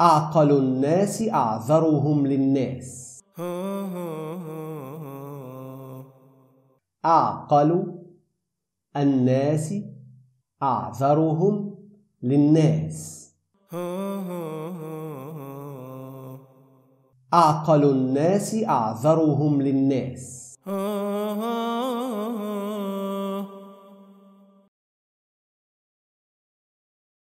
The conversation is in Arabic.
أعقل الناس أعذرهم للناس أعقل الناس أعذرهم للناس أعقل الناس أعذرهم للناس